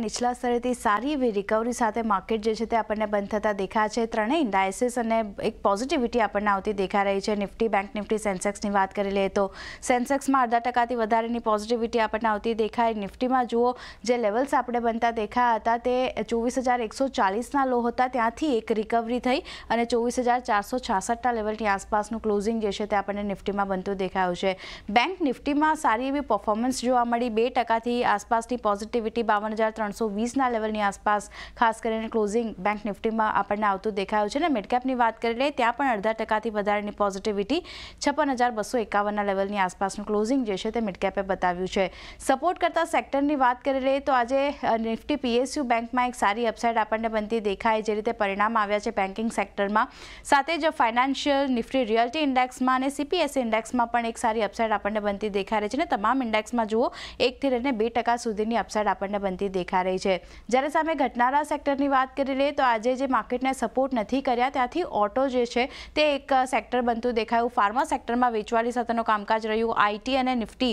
નીચલા સ્તરેથી સારી એવી રિકવરી સાથે માર્કેટ જે છે તે આપણને બંધ થતા દેખાય છે ત્રણેય ઇન્ડાઇસીસ અને એક પોઝિટિવિટી આપણને આવતી દેખાઈ રહી છે નિફ્ટી બેંક નિફ્ટી સેન્સેક્સની વાત કરી લઈએ તો સેન્સેક્સમાં અડધા ટકાથી વધારેની પોઝિટિવિટી આપણને આવતી દેખાય નિફ્ટીમાં જુઓ જે લેવલ્સ આપણે બનતા દેખાયા હતા તે ચોવીસ હજાર એકસો ચાલીસના લો હતા ત્યાંથી એક રિકવરી થઈ અને ચોવીસ હજાર ચારસો છાસઠના લેવલની આસપાસનું ક્લોઝિંગ જે છે તે આપણને નિફ્ટીમાં બનતું દેખાયું છે બેંક નિફ્ટીમાં સારી એવી પર્ફોમન્સ જોવા મળી બે ટકાથી આસપાસની પોઝિટિવિટી બાવન હજાર ત્રણસો વીસના લેવલની આસપાસ ખાસ કરીને ક્લોઝિંગ બેંક નિફ્ટીમાં આપણને આવતું દેખાયું છે ને મિડકેપની વાત કરી લઈએ ત્યાં પણ અડધા ટકાથી વધારેની પોઝિટિવિટી છપ્પન હજાર બસો એકાવનના લેવલની આસપાસનું ક્લોઝિંગ જે છે તે મિડકેપે બતાવ્યું છે સપોર્ટ કરતા સેક્ટરની વાત કરી લઈએ તો આજે નિફ્ટી પીએસયુ બેંકમાં એક સારી અપસાઇડ આપણને બનતી દેખાય જે રીતે પરિણામ આવ્યા છે બેન્કિંગ સેક્ટરમાં સાથે જ ફાઇનાન્શિયલ નિફ્ટી રિયલ્ટી ઇન્ડેક્સમાં અને સીપીએસ ઇન્ડેક્સમાં પણ એક સારી અપસાઇડ આપણને બનતી દેખાય રહી છે ને તમામ ઇન્ડેક્સમાં જુઓ એકથી લઈને બે ટકા સુધીની અપસાઇડ આપણને બનતી દેખાય દેખાઈ રહી છે જ્યારે સામે ઘટનારા સેક્ટરની વાત કરી લઈએ તો આજે જે માર્કેટને સપોર્ટ નથી કર્યા ત્યાંથી ઓટો જે છે તે એક સેક્ટર બનતું દેખાયું ફાર્મા સેક્ટરમાં વેચવાની સાથેનું કામકાજ રહ્યું આઈટી અને નિફ્ટી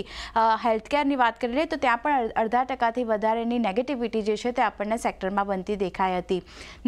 હેલ્થકેરની વાત કરી લઈએ તો ત્યાં પણ અડધા ટકાથી વધારેની નેગેટિવિટી જે છે તે આપણને સેક્ટરમાં બનતી દેખાઈ હતી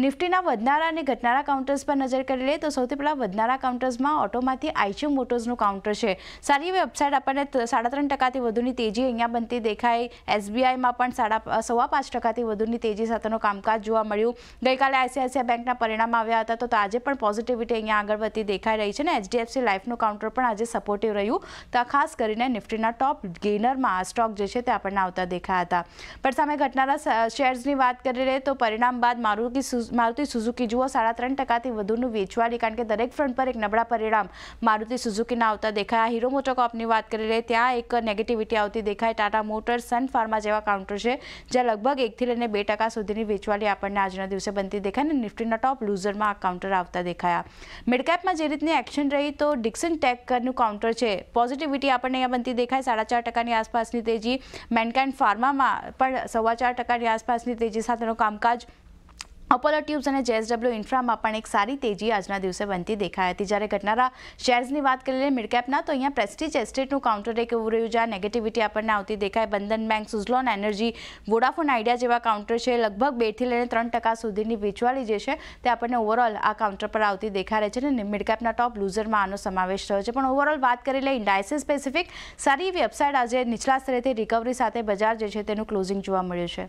નિફ્ટીના વધનારા અને ઘટનારા કાઉન્ટર્સ પર નજર કરી લઈએ તો સૌથી પહેલાં વધનારા કાઉન્ટર્સમાં ઓટોમાંથી આઈચી મોટર્સનું કાઉન્ટર છે સારી એવી વેબસાઇટ આપણને સાડા ત્રણ ટકાથી વધુની તેજી અહીંયા બનતી દેખાય એસબીઆઈમાં પણ સાડા સવા પાંચ પાંચ ટકાથી વધુની તેજી સાથેનું કામકાજ જોવા મળ્યું ગઈકાલે આઈસીઆઈસીઆઈ બેંકના પરિણામ આવ્યા હતા તો આજે પણ પોઝિટિવિટી અહીંયા આગળ વધતી દેખાઈ રહી છે અને એચડીએફસી લાઈફનું કાઉન્ટર પણ આજે સપોર્ટિવ રહ્યું તો ખાસ કરીને નિફ્ટીના ટોપ ગેનરમાં આ સ્ટોક જે છે તે આપણને આવતા દેખાયા હતા પણ સામે ઘટનારા શેર્સની વાત કરી રહીએ તો પરિણામ બાદ મારુતિ મારુતિ સુઝુકી જુઓ સાડા ત્રણ ટકાથી વધુનું વેચવાની કારણ કે દરેક ફ્રન્ટ પર એક નબળા પરિણામ મારુતિ સુઝુકીના આવતા દેખાયા હીરો મોટોકોપની વાત કરી રહીએ ત્યાં એક નેગેટિવિટી આવતી દેખાય ટાટા મોટર્સ સન ફાર્મા જેવા કાઉન્ટર છે જે લગભગ લગભગ એકથી લઈને બે ટકા સુધીની વેચવાલી આપણને આજના દિવસે બનતી દેખાય અને નિફ્ટીના ટોપ લૂઝરમાં કાઉન્ટર આવતા દેખાયા મિડકેપમાં જે રીતની એક્શન રહી તો ડિક્સન ટેકનું કાઉન્ટર છે પોઝિટિવિટી આપણને અહીંયા બનતી દેખાય સાડા ચાર ટકાની આસપાસની તેજી મેનકાઇન ફાર્મામાં પણ સવા ચાર ટકાની આસપાસની તેજી સાથેનું કામકાજ અપોલો ટ્યુબ્સ અને જેએસડબલ્યુ ઇન્ફ્રામાં પણ એક સારી તેજી આજના દિવસે બનતી દેખાઈ હતી જ્યારે ઘટનારા શેર્સની વાત કરી લઈએ મિડકેપના તો અહીંયા પ્રેસ્ટીજ એસ્ટેટનું કાઉન્ટર એક એવું રહ્યું જ્યાં નેગેટિવિટી આપણને આવતી દેખાય Bandhan Bank Suzlon Energy Vodafone Idea જેવા કાઉન્ટર છે લગભગ બેથી લઈને ત્રણ ટકા સુધીની વેચવાળી જે છે તે આપણને ઓવરઓલ આ કાઉન્ટર પર આવતી દેખાઈ રહી છે અને મિડકેપના ટોપ લૂઝરમાં આનો સમાવેશ થયો છે પણ ઓવરઓલ વાત કરી લઈ ઇન્ડાઇસીસ સ્પેસિફિક સારી વેબસાઇટ આજે નીચલા સ્તરેથી રિકવરી સાથે બજાર જે છે તેનું ક્લોઝિંગ જોવા મળ્યું છે